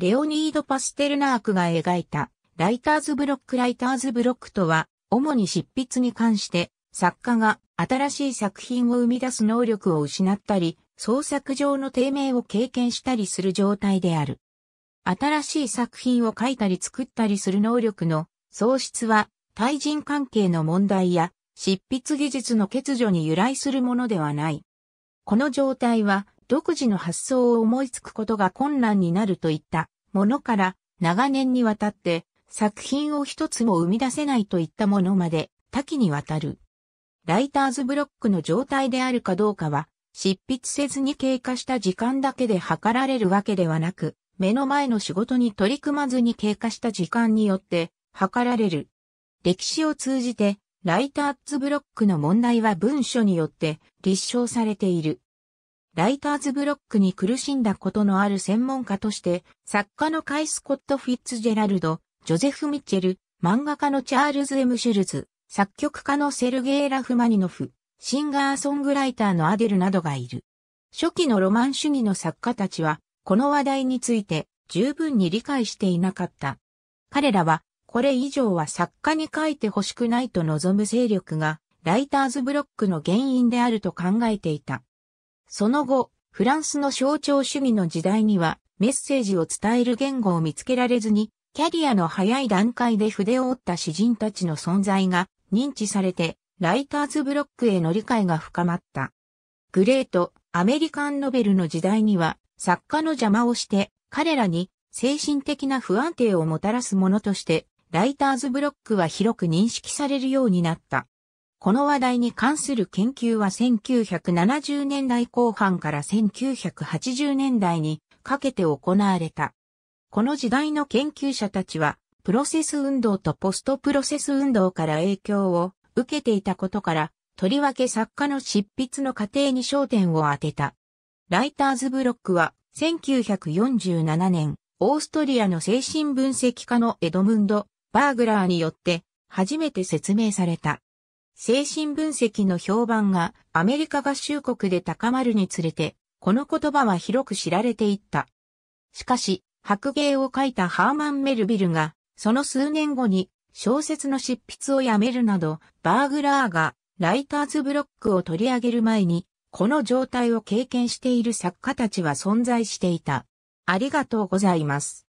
レオニード・パステルナークが描いた、ライターズブロックライターズブロックとは、主に執筆に関して、作家が新しい作品を生み出す能力を失ったり、創作上の低迷を経験したりする状態である。新しい作品を書いたり作ったりする能力の喪失は、対人関係の問題や、執筆技術の欠如に由来するものではない。この状態は、独自の発想を思いつくことが困難になるといったものから長年にわたって作品を一つも生み出せないといったものまで多岐にわたる。ライターズブロックの状態であるかどうかは、執筆せずに経過した時間だけで測られるわけではなく、目の前の仕事に取り組まずに経過した時間によって測られる。歴史を通じて、ライターズブロックの問題は文書によって立証されている。ライターズブロックに苦しんだことのある専門家として、作家のカイ・スコット・フィッツジェラルド、ジョゼフ・ミッチェル、漫画家のチャールズ・エム・シュルズ、作曲家のセルゲイ・ラフマニノフ、シンガーソングライターのアデルなどがいる。初期のロマン主義の作家たちは、この話題について十分に理解していなかった。彼らは、これ以上は作家に書いてほしくないと望む勢力が、ライターズブロックの原因であると考えていた。その後、フランスの象徴主義の時代には、メッセージを伝える言語を見つけられずに、キャリアの早い段階で筆を折った詩人たちの存在が認知されて、ライターズブロックへの理解が深まった。グレート、アメリカンノベルの時代には、作家の邪魔をして、彼らに精神的な不安定をもたらすものとして、ライターズブロックは広く認識されるようになった。この話題に関する研究は1970年代後半から1980年代にかけて行われた。この時代の研究者たちは、プロセス運動とポストプロセス運動から影響を受けていたことから、とりわけ作家の執筆の過程に焦点を当てた。ライターズブロックは、1947年、オーストリアの精神分析家のエドムンド・バーグラーによって、初めて説明された。精神分析の評判がアメリカ合衆国で高まるにつれて、この言葉は広く知られていった。しかし、白芸を書いたハーマン・メルビルが、その数年後に小説の執筆をやめるなど、バーグラーがライターズブロックを取り上げる前に、この状態を経験している作家たちは存在していた。ありがとうございます。